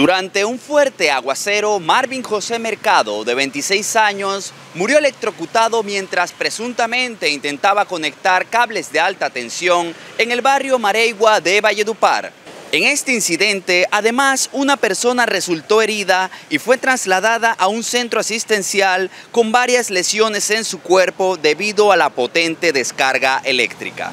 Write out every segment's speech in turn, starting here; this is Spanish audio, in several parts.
Durante un fuerte aguacero, Marvin José Mercado, de 26 años, murió electrocutado mientras presuntamente intentaba conectar cables de alta tensión en el barrio Maregua de Valledupar. En este incidente, además, una persona resultó herida y fue trasladada a un centro asistencial con varias lesiones en su cuerpo debido a la potente descarga eléctrica.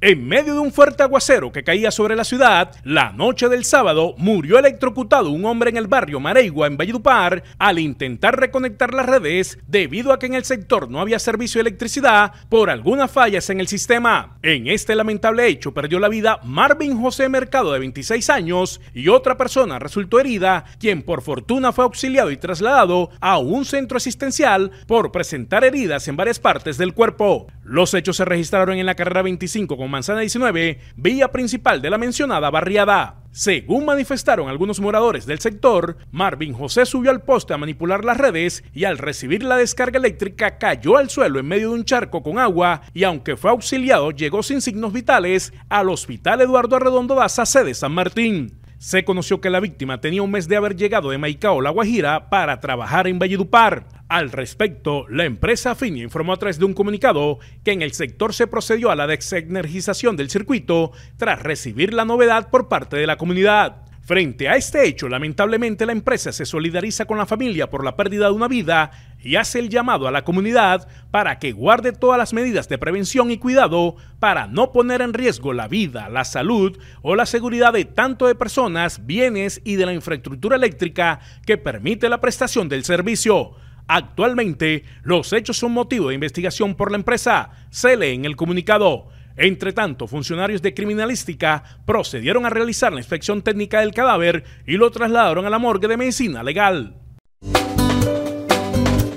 En medio de un fuerte aguacero que caía sobre la ciudad, la noche del sábado murió electrocutado un hombre en el barrio Mareigua en Valledupar, al intentar reconectar las redes debido a que en el sector no había servicio de electricidad por algunas fallas en el sistema. En este lamentable hecho perdió la vida Marvin José Mercado, de 26 años, y otra persona resultó herida, quien por fortuna fue auxiliado y trasladado a un centro asistencial por presentar heridas en varias partes del cuerpo. Los hechos se registraron en la carrera 25 con Manzana 19, vía principal de la mencionada barriada. Según manifestaron algunos moradores del sector, Marvin José subió al poste a manipular las redes y al recibir la descarga eléctrica cayó al suelo en medio de un charco con agua y aunque fue auxiliado llegó sin signos vitales al Hospital Eduardo Arredondo Daza, sede San Martín. Se conoció que la víctima tenía un mes de haber llegado de Maicao, La Guajira, para trabajar en Valledupar. Al respecto, la empresa Fini informó a través de un comunicado que en el sector se procedió a la desenergización del circuito tras recibir la novedad por parte de la comunidad. Frente a este hecho, lamentablemente la empresa se solidariza con la familia por la pérdida de una vida y hace el llamado a la comunidad para que guarde todas las medidas de prevención y cuidado para no poner en riesgo la vida, la salud o la seguridad de tanto de personas, bienes y de la infraestructura eléctrica que permite la prestación del servicio. Actualmente, los hechos son motivo de investigación por la empresa. Se lee en el comunicado. Entre tanto, funcionarios de criminalística procedieron a realizar la inspección técnica del cadáver y lo trasladaron a la morgue de medicina legal.